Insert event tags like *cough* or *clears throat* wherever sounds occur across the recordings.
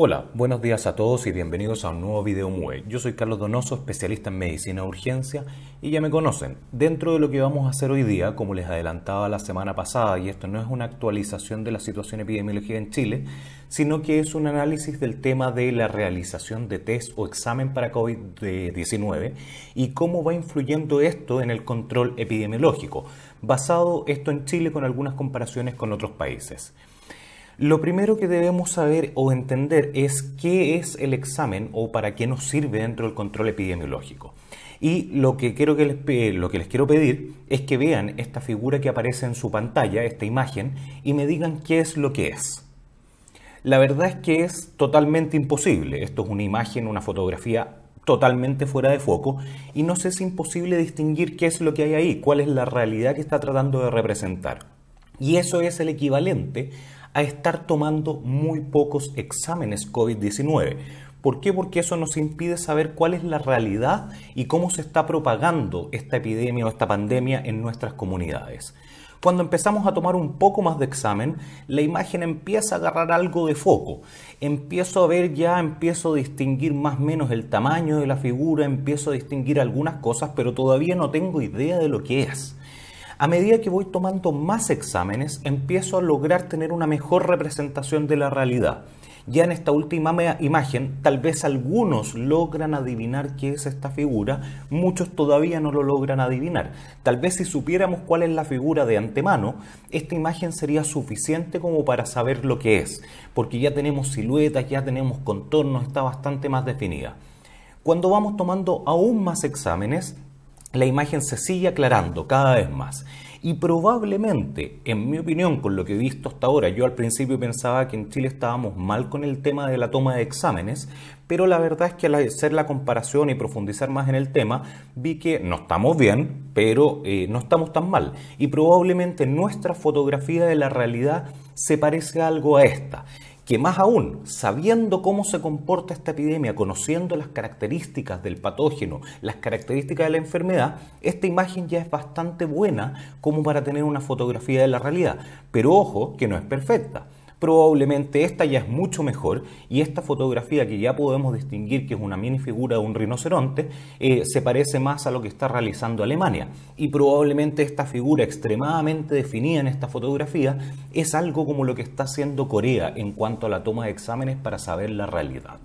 Hola, buenos días a todos y bienvenidos a un nuevo video MUE. Yo soy Carlos Donoso, especialista en medicina de urgencia y ya me conocen. Dentro de lo que vamos a hacer hoy día, como les adelantaba la semana pasada, y esto no es una actualización de la situación epidemiológica en Chile, sino que es un análisis del tema de la realización de test o examen para COVID-19 y cómo va influyendo esto en el control epidemiológico, basado esto en Chile con algunas comparaciones con otros países. Lo primero que debemos saber o entender es qué es el examen o para qué nos sirve dentro del control epidemiológico. Y lo que, quiero que les, lo que les quiero pedir es que vean esta figura que aparece en su pantalla, esta imagen, y me digan qué es lo que es. La verdad es que es totalmente imposible. Esto es una imagen, una fotografía totalmente fuera de foco y nos es imposible distinguir qué es lo que hay ahí, cuál es la realidad que está tratando de representar. Y eso es el equivalente a estar tomando muy pocos exámenes COVID-19. ¿Por qué? Porque eso nos impide saber cuál es la realidad y cómo se está propagando esta epidemia o esta pandemia en nuestras comunidades. Cuando empezamos a tomar un poco más de examen, la imagen empieza a agarrar algo de foco. Empiezo a ver ya, empiezo a distinguir más o menos el tamaño de la figura, empiezo a distinguir algunas cosas, pero todavía no tengo idea de lo que es. A medida que voy tomando más exámenes, empiezo a lograr tener una mejor representación de la realidad. Ya en esta última imagen, tal vez algunos logran adivinar qué es esta figura, muchos todavía no lo logran adivinar. Tal vez si supiéramos cuál es la figura de antemano, esta imagen sería suficiente como para saber lo que es, porque ya tenemos siluetas, ya tenemos contornos, está bastante más definida. Cuando vamos tomando aún más exámenes, la imagen se sigue aclarando cada vez más. Y probablemente, en mi opinión, con lo que he visto hasta ahora, yo al principio pensaba que en Chile estábamos mal con el tema de la toma de exámenes, pero la verdad es que al hacer la comparación y profundizar más en el tema, vi que no estamos bien, pero eh, no estamos tan mal. Y probablemente nuestra fotografía de la realidad se parece algo a esta que más aún, sabiendo cómo se comporta esta epidemia, conociendo las características del patógeno, las características de la enfermedad, esta imagen ya es bastante buena como para tener una fotografía de la realidad. Pero ojo, que no es perfecta probablemente esta ya es mucho mejor y esta fotografía que ya podemos distinguir que es una minifigura de un rinoceronte eh, se parece más a lo que está realizando Alemania y probablemente esta figura extremadamente definida en esta fotografía es algo como lo que está haciendo Corea en cuanto a la toma de exámenes para saber la realidad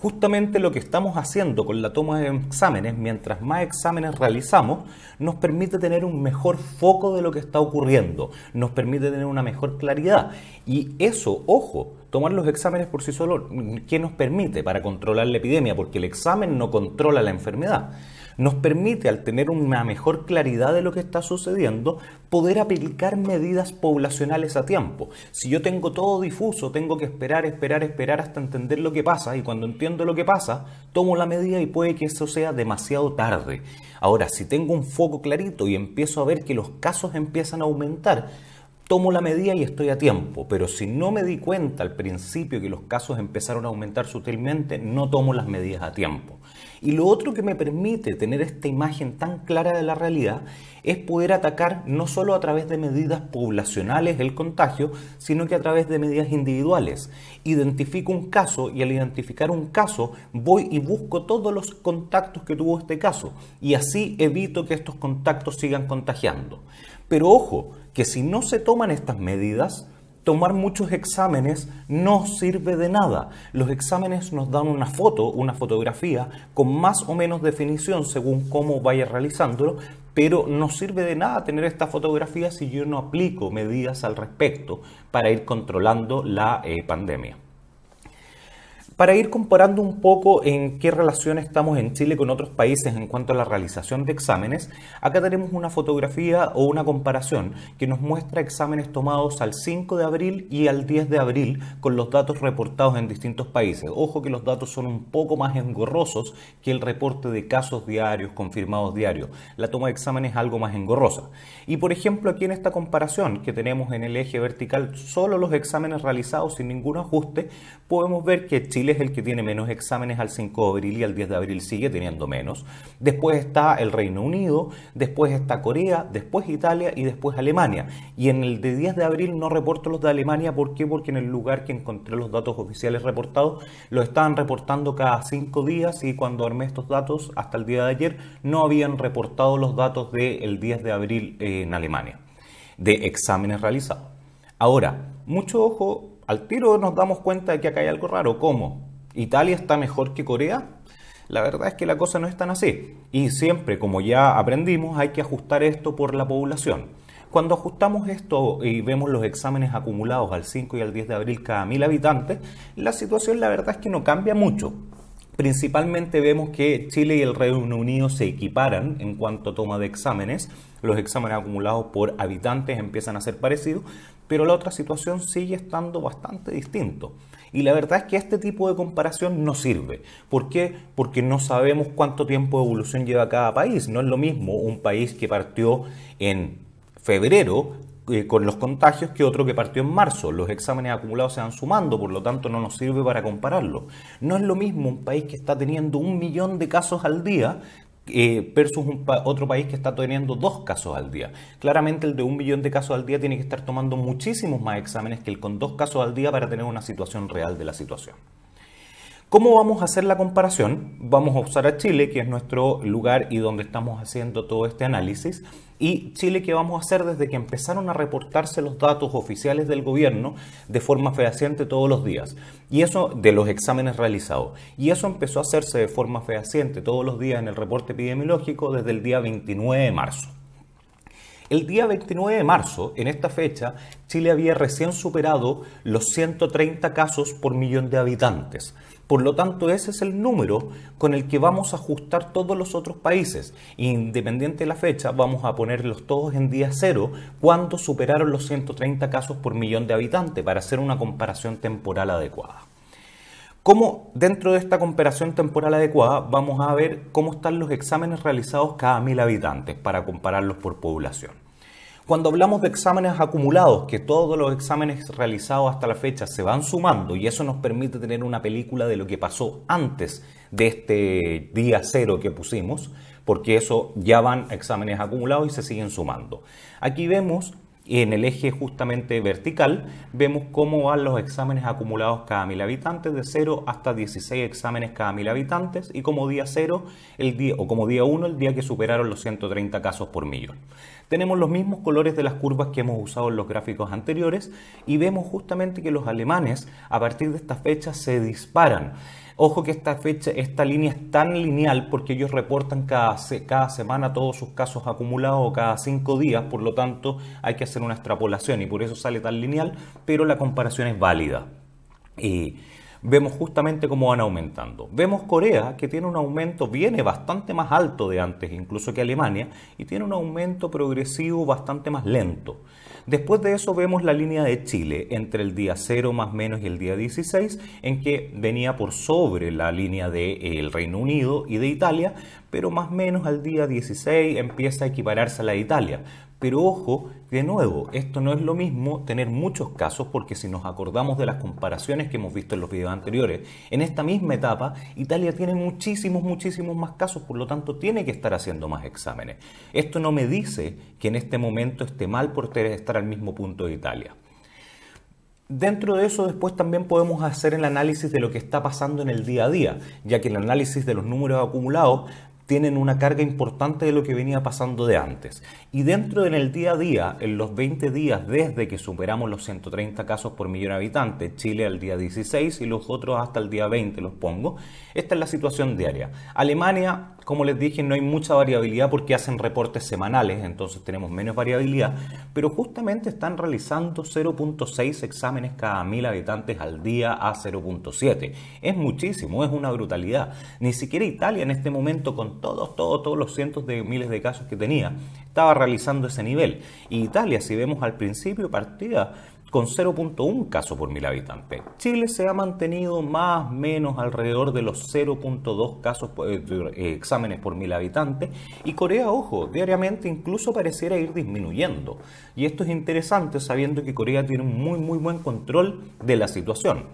justamente lo que estamos haciendo con la toma de exámenes, mientras más exámenes realizamos, nos permite tener un mejor foco de lo que está ocurriendo, nos permite tener una mejor claridad. Y eso, ojo, tomar los exámenes por sí solo, ¿qué nos permite para controlar la epidemia? Porque el examen no controla la enfermedad nos permite, al tener una mejor claridad de lo que está sucediendo, poder aplicar medidas poblacionales a tiempo. Si yo tengo todo difuso, tengo que esperar, esperar, esperar hasta entender lo que pasa y cuando entiendo lo que pasa, tomo la medida y puede que eso sea demasiado tarde. Ahora, si tengo un foco clarito y empiezo a ver que los casos empiezan a aumentar, tomo la medida y estoy a tiempo, pero si no me di cuenta al principio que los casos empezaron a aumentar sutilmente, no tomo las medidas a tiempo. Y lo otro que me permite tener esta imagen tan clara de la realidad es poder atacar no solo a través de medidas poblacionales el contagio, sino que a través de medidas individuales. Identifico un caso y al identificar un caso voy y busco todos los contactos que tuvo este caso y así evito que estos contactos sigan contagiando. Pero ojo, que si no se toman estas medidas, tomar muchos exámenes no sirve de nada. Los exámenes nos dan una foto, una fotografía, con más o menos definición según cómo vaya realizándolo, pero no sirve de nada tener esta fotografía si yo no aplico medidas al respecto para ir controlando la eh, pandemia para ir comparando un poco en qué relación estamos en Chile con otros países en cuanto a la realización de exámenes, acá tenemos una fotografía o una comparación que nos muestra exámenes tomados al 5 de abril y al 10 de abril con los datos reportados en distintos países. Ojo que los datos son un poco más engorrosos que el reporte de casos diarios, confirmados diarios. La toma de exámenes es algo más engorrosa. Y por ejemplo, aquí en esta comparación que tenemos en el eje vertical, solo los exámenes realizados sin ningún ajuste, podemos ver que Chile es el que tiene menos exámenes, al 5 de abril y al 10 de abril sigue teniendo menos. Después está el Reino Unido, después está Corea, después Italia y después Alemania. Y en el de 10 de abril no reporto los de Alemania, ¿por qué? Porque en el lugar que encontré los datos oficiales reportados, lo estaban reportando cada 5 días y cuando armé estos datos hasta el día de ayer no habían reportado los datos del 10 de abril eh, en Alemania de exámenes realizados. Ahora, mucho ojo al tiro nos damos cuenta de que acá hay algo raro. ¿Cómo? ¿Italia está mejor que Corea? La verdad es que la cosa no es tan así. Y siempre, como ya aprendimos, hay que ajustar esto por la población. Cuando ajustamos esto y vemos los exámenes acumulados al 5 y al 10 de abril cada mil habitantes, la situación la verdad es que no cambia mucho. Principalmente vemos que Chile y el Reino Unido se equiparan en cuanto a toma de exámenes. Los exámenes acumulados por habitantes empiezan a ser parecidos, pero la otra situación sigue estando bastante distinto. Y la verdad es que este tipo de comparación no sirve. ¿Por qué? Porque no sabemos cuánto tiempo de evolución lleva cada país. No es lo mismo un país que partió en febrero eh, con los contagios que otro que partió en marzo. Los exámenes acumulados se van sumando, por lo tanto no nos sirve para compararlo. No es lo mismo un país que está teniendo un millón de casos al día eh, versus otro país que está teniendo dos casos al día. Claramente el de un millón de casos al día tiene que estar tomando muchísimos más exámenes que el con dos casos al día para tener una situación real de la situación. ¿Cómo vamos a hacer la comparación? Vamos a usar a Chile, que es nuestro lugar y donde estamos haciendo todo este análisis. Y Chile, qué vamos a hacer desde que empezaron a reportarse los datos oficiales del gobierno de forma fehaciente todos los días? Y eso de los exámenes realizados. Y eso empezó a hacerse de forma fehaciente todos los días en el reporte epidemiológico desde el día 29 de marzo. El día 29 de marzo, en esta fecha, Chile había recién superado los 130 casos por millón de habitantes. Por lo tanto, ese es el número con el que vamos a ajustar todos los otros países. Independiente de la fecha, vamos a ponerlos todos en día cero cuando superaron los 130 casos por millón de habitantes para hacer una comparación temporal adecuada. Como dentro de esta comparación temporal adecuada vamos a ver cómo están los exámenes realizados cada mil habitantes para compararlos por población. Cuando hablamos de exámenes acumulados, que todos los exámenes realizados hasta la fecha se van sumando y eso nos permite tener una película de lo que pasó antes de este día cero que pusimos, porque eso ya van exámenes acumulados y se siguen sumando. Aquí vemos y en el eje justamente vertical vemos cómo van los exámenes acumulados cada mil habitantes, de 0 hasta 16 exámenes cada mil habitantes, y como día 0 el día, o como día 1 el día que superaron los 130 casos por millón. Tenemos los mismos colores de las curvas que hemos usado en los gráficos anteriores y vemos justamente que los alemanes a partir de esta fecha se disparan. Ojo que esta fecha, esta línea es tan lineal porque ellos reportan cada, semana todos sus casos acumulados o cada cinco días, por lo tanto hay que hacer una extrapolación y por eso sale tan lineal, pero la comparación es válida. y vemos justamente cómo van aumentando. Vemos Corea, que tiene un aumento, viene bastante más alto de antes incluso que Alemania, y tiene un aumento progresivo bastante más lento. Después de eso vemos la línea de Chile entre el día 0 más menos y el día 16, en que venía por sobre la línea del de, eh, Reino Unido y de Italia, pero más menos al día 16 empieza a equipararse a la de Italia. Pero ojo, de nuevo, esto no es lo mismo tener muchos casos porque si nos acordamos de las comparaciones que hemos visto en los videos anteriores, en esta misma etapa Italia tiene muchísimos, muchísimos más casos, por lo tanto tiene que estar haciendo más exámenes. Esto no me dice que en este momento esté mal por estar al mismo punto de Italia. Dentro de eso después también podemos hacer el análisis de lo que está pasando en el día a día, ya que el análisis de los números acumulados tienen una carga importante de lo que venía pasando de antes. Y dentro en el día a día, en los 20 días desde que superamos los 130 casos por millón de habitantes, Chile al día 16 y los otros hasta el día 20 los pongo, esta es la situación diaria. Alemania, como les dije, no hay mucha variabilidad porque hacen reportes semanales, entonces tenemos menos variabilidad, pero justamente están realizando 0.6 exámenes cada mil habitantes al día a 0.7. Es muchísimo, es una brutalidad. Ni siquiera Italia en este momento con todos, todos, todos los cientos de miles de casos que tenía, estaba realizando ese nivel. Y Italia, si vemos al principio, partía con 0.1 casos por mil habitantes. Chile se ha mantenido más o menos alrededor de los 0.2 casos eh, eh, exámenes por mil habitantes y Corea, ojo, diariamente incluso pareciera ir disminuyendo. Y esto es interesante sabiendo que Corea tiene un muy muy buen control de la situación.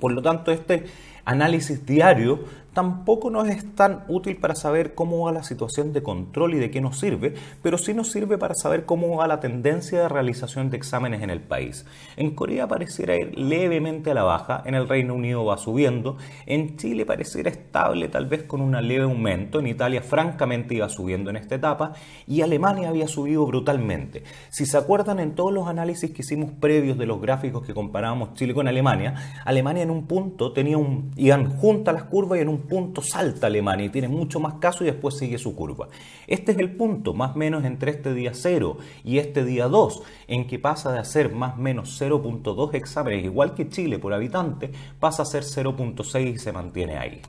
Por lo tanto, este análisis diario tampoco nos es tan útil para saber cómo va la situación de control y de qué nos sirve, pero sí nos sirve para saber cómo va la tendencia de realización de exámenes en el país. En Corea pareciera ir levemente a la baja, en el Reino Unido va subiendo, en Chile pareciera estable tal vez con un leve aumento, en Italia francamente iba subiendo en esta etapa y Alemania había subido brutalmente. Si se acuerdan en todos los análisis que hicimos previos de los gráficos que comparábamos Chile con Alemania, Alemania en un punto tenía un, iban juntas las curvas y en un punto salta Alemania y tiene mucho más caso y después sigue su curva. Este es el punto, más o menos entre este día 0 y este día 2, en que pasa de hacer más o menos 0.2 exámenes, igual que Chile por habitante, pasa a ser 0.6 y se mantiene ahí.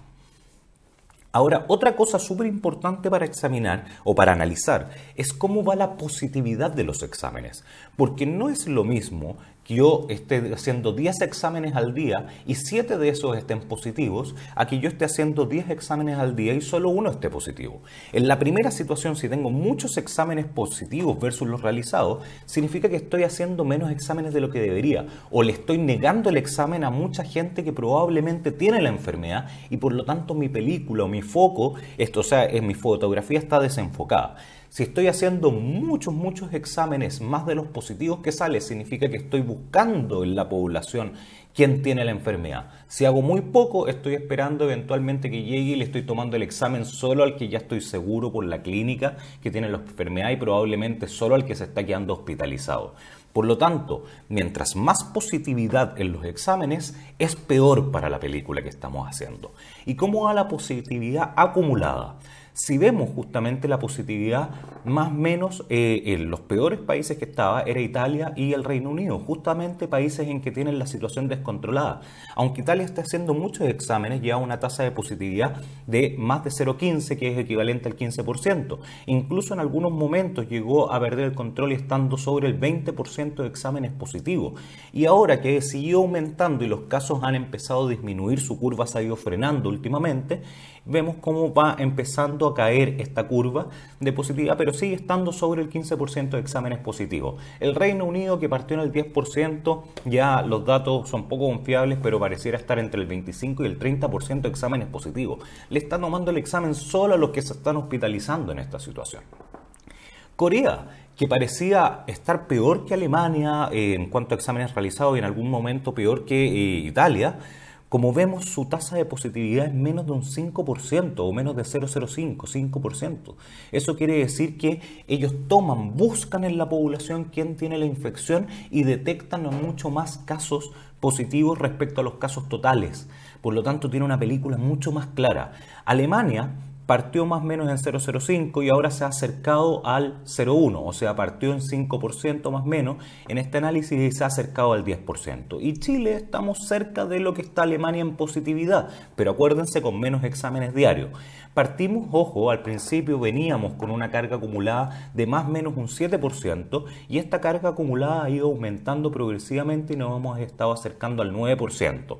Ahora, otra cosa súper importante para examinar o para analizar es cómo va la positividad de los exámenes, porque no es lo mismo que yo esté haciendo 10 exámenes al día y 7 de esos estén positivos, a que yo esté haciendo 10 exámenes al día y solo uno esté positivo. En la primera situación, si tengo muchos exámenes positivos versus los realizados, significa que estoy haciendo menos exámenes de lo que debería o le estoy negando el examen a mucha gente que probablemente tiene la enfermedad y por lo tanto mi película o mi foco, esto, o sea, mi fotografía está desenfocada. Si estoy haciendo muchos, muchos exámenes, más de los positivos que sale, significa que estoy buscando en la población quién tiene la enfermedad. Si hago muy poco, estoy esperando eventualmente que llegue y le estoy tomando el examen solo al que ya estoy seguro por la clínica que tiene la enfermedad y probablemente solo al que se está quedando hospitalizado. Por lo tanto, mientras más positividad en los exámenes, es peor para la película que estamos haciendo. ¿Y cómo va la positividad acumulada? si vemos justamente la positividad, más o menos eh, en los peores países que estaba era Italia y el Reino Unido, justamente países en que tienen la situación descontrolada. Aunque Italia está haciendo muchos exámenes, ya una tasa de positividad de más de 0,15, que es equivalente al 15%. Incluso en algunos momentos llegó a perder el control y estando sobre el 20% de exámenes positivos. Y ahora que siguió aumentando y los casos han empezado a disminuir, su curva se ha ido frenando últimamente, vemos cómo va empezando a caer esta curva de positividad, pero sigue estando sobre el 15% de exámenes positivos. El Reino Unido, que partió en el 10%, ya los datos son poco confiables, pero pareciera estar entre el 25 y el 30% de exámenes positivos. Le están tomando el examen solo a los que se están hospitalizando en esta situación. Corea, que parecía estar peor que Alemania eh, en cuanto a exámenes realizados y en algún momento peor que eh, Italia, como vemos, su tasa de positividad es menos de un 5% o menos de 0,05, 5%. Eso quiere decir que ellos toman, buscan en la población quién tiene la infección y detectan mucho más casos positivos respecto a los casos totales. Por lo tanto, tiene una película mucho más clara. Alemania partió más o menos en 0,05 y ahora se ha acercado al 0,1, o sea, partió en 5% más o menos en este análisis y se ha acercado al 10%. Y Chile estamos cerca de lo que está Alemania en positividad, pero acuérdense con menos exámenes diarios. Partimos, ojo, al principio veníamos con una carga acumulada de más o menos un 7% y esta carga acumulada ha ido aumentando progresivamente y nos hemos estado acercando al 9%.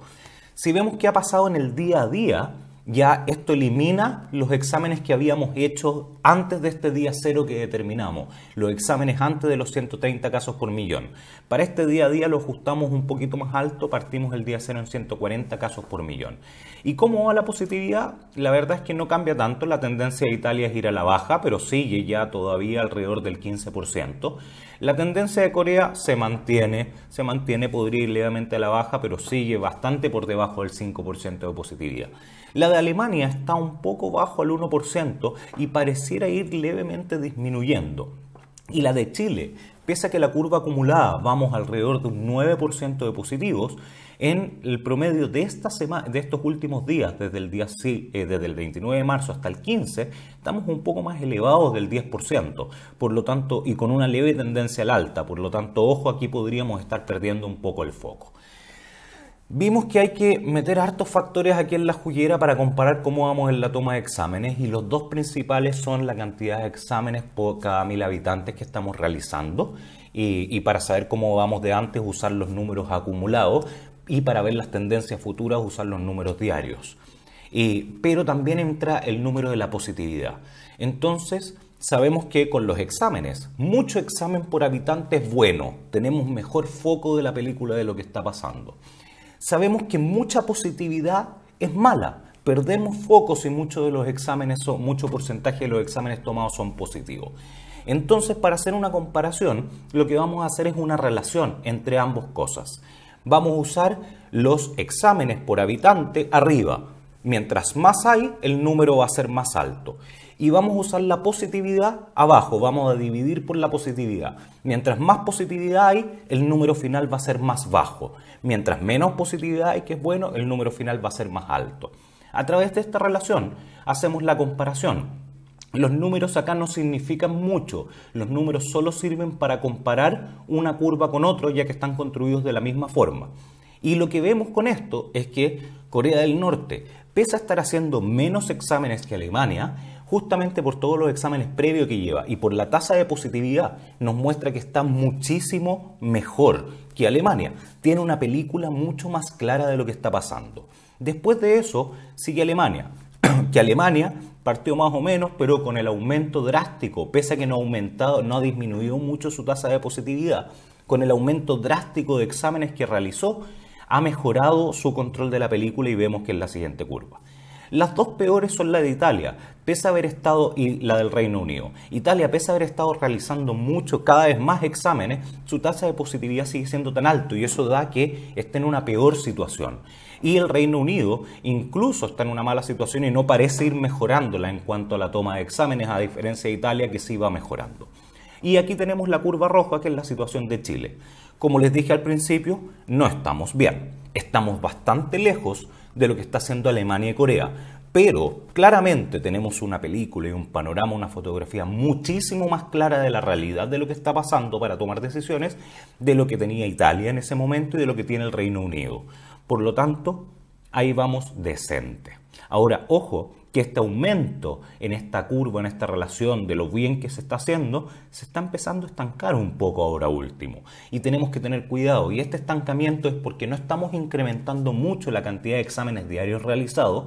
Si vemos qué ha pasado en el día a día, ya esto elimina los exámenes que habíamos hecho antes de este día cero que determinamos, los exámenes antes de los 130 casos por millón. Para este día a día lo ajustamos un poquito más alto, partimos el día cero en 140 casos por millón. ¿Y cómo va la positividad? La verdad es que no cambia tanto, la tendencia de Italia es ir a la baja, pero sigue ya todavía alrededor del 15%. La tendencia de Corea se mantiene, se mantiene, podría ir levemente a la baja, pero sigue bastante por debajo del 5% de positividad. La de Alemania está un poco bajo al 1% y pareciera ir levemente disminuyendo. Y la de Chile, pese a que la curva acumulada vamos alrededor de un 9% de positivos, en el promedio de, de estos últimos días, desde el, día, eh, desde el 29 de marzo hasta el 15, estamos un poco más elevados del 10%, por lo tanto, y con una leve tendencia al alta, por lo tanto, ojo, aquí podríamos estar perdiendo un poco el foco. Vimos que hay que meter hartos factores aquí en la juguera para comparar cómo vamos en la toma de exámenes y los dos principales son la cantidad de exámenes por cada mil habitantes que estamos realizando y, para saber cómo vamos de antes usar los números acumulados y para ver las tendencias futuras usar los números diarios. pero también entra el número de la positividad. Entonces, sabemos que con los exámenes, mucho examen por habitante es bueno, tenemos mejor foco de la película de lo que está pasando sabemos que mucha positividad es mala. Perdemos foco si muchos de los exámenes son, mucho porcentaje de los exámenes tomados son positivos. Entonces, para hacer una comparación, lo que vamos a hacer es una relación entre ambas cosas. Vamos a usar los exámenes por habitante arriba, Mientras más hay, el número va a ser más alto. Y vamos a usar la positividad abajo, vamos a dividir por la positividad. Mientras más positividad hay, el número final va a ser más bajo. Mientras menos positividad hay, que es bueno, el número final va a ser más alto. A través de esta relación hacemos la comparación. Los números acá no significan mucho, los números solo sirven para comparar una curva con otra ya que están construidos de la misma forma. Y lo que vemos con esto es que Corea del Norte pese a estar haciendo menos exámenes que Alemania, justamente por todos los exámenes previos que lleva y por la tasa de positividad, nos muestra que está muchísimo mejor que Alemania. Tiene una película mucho más clara de lo que está pasando. Después de eso sigue Alemania, *clears throat* que Alemania partió más o menos, pero con el aumento drástico, pese a que no ha aumentado, no ha disminuido mucho su tasa de positividad, con el aumento drástico de exámenes que realizó, ha mejorado su control de la película y vemos que es la siguiente curva. Las dos peores son la de Italia, pese a haber estado y la del Reino Unido. Italia, pese a haber estado realizando mucho, cada vez más exámenes, su tasa de positividad sigue siendo tan alto y eso da que esté en una peor situación. Y el Reino Unido incluso está en una mala situación y no parece ir mejorándola en cuanto a la toma de exámenes, a diferencia de Italia que sí va mejorando. Y aquí tenemos la curva roja, que es la situación de Chile como les dije al principio, no estamos bien. Estamos bastante lejos de lo que está haciendo Alemania y Corea, pero claramente tenemos una película y un panorama, una fotografía muchísimo más clara de la realidad de lo que está pasando para tomar decisiones de lo que tenía Italia en ese momento y de lo que tiene el Reino Unido. Por lo tanto, ahí vamos decente. Ahora, ojo, que este aumento en esta curva, en esta relación de lo bien que se está haciendo, se está empezando a estancar un poco ahora último. Y tenemos que tener cuidado. Y este estancamiento es porque no estamos incrementando mucho la cantidad de exámenes diarios realizados.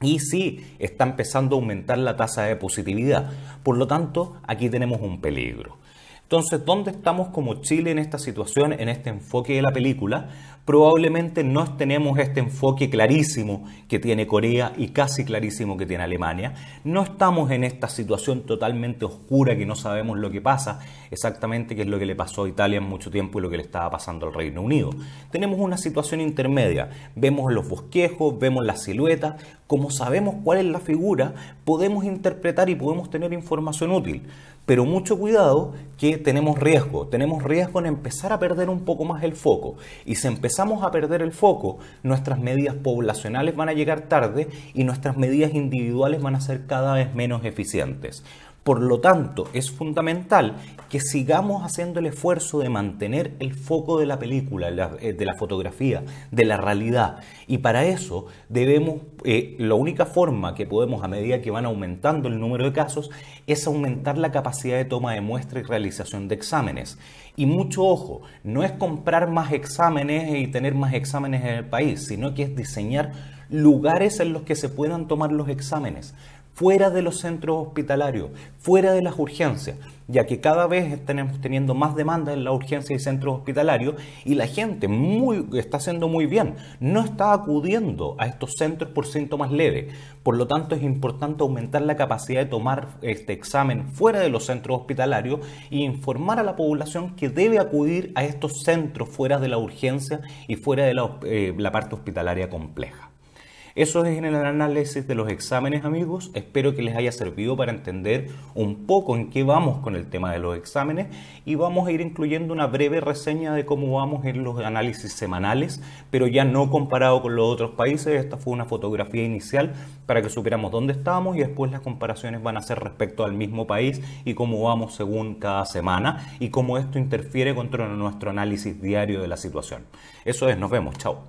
Y sí, está empezando a aumentar la tasa de positividad. Por lo tanto, aquí tenemos un peligro. Entonces, ¿dónde estamos como Chile en esta situación, en este enfoque de la película? probablemente no tenemos este enfoque clarísimo que tiene Corea y casi clarísimo que tiene Alemania. No estamos en esta situación totalmente oscura que no sabemos lo que pasa, exactamente qué es lo que le pasó a Italia en mucho tiempo y lo que le estaba pasando al Reino Unido. Tenemos una situación intermedia. Vemos los bosquejos, vemos las siluetas. Como sabemos cuál es la figura, podemos interpretar y podemos tener información útil. Pero mucho cuidado que tenemos riesgo. Tenemos riesgo en empezar a perder un poco más el foco y se empezamos a perder el foco, nuestras medidas poblacionales van a llegar tarde y nuestras medidas individuales van a ser cada vez menos eficientes. Por lo tanto, es fundamental que sigamos haciendo el esfuerzo de mantener el foco de la película, eh, de la fotografía, de la realidad. Y para eso debemos, eh, la única forma que podemos a medida que van aumentando el número de casos es aumentar la capacidad de toma de muestra y realización de exámenes. Y mucho ojo, no es comprar más exámenes y tener más exámenes en el país, sino que es diseñar lugares en los que se puedan tomar los exámenes, fuera de los centros hospitalarios, fuera de las urgencias, ya que cada vez estamos teniendo más demanda en la urgencia y centros hospitalarios y la gente muy, está haciendo muy bien, no está acudiendo a estos centros por síntomas leves. Por lo tanto, es importante aumentar la capacidad de tomar este examen fuera de los centros hospitalarios e informar a la población que debe acudir a estos centros fuera de la urgencia y fuera de la eh, parte hospitalaria compleja. Eso es en el análisis de los exámenes, amigos. Espero que les haya servido para entender un poco en qué vamos con el tema de los exámenes y vamos a ir incluyendo una breve reseña de cómo vamos en los análisis semanales, pero ya no comparado con los otros países. Esta fue una fotografía inicial para que supiéramos dónde estábamos y después las comparaciones van a ser respecto al mismo país y cómo vamos según cada semana y cómo esto interfiere contra nuestro análisis diario de la situación. Eso es, nos vemos, chao.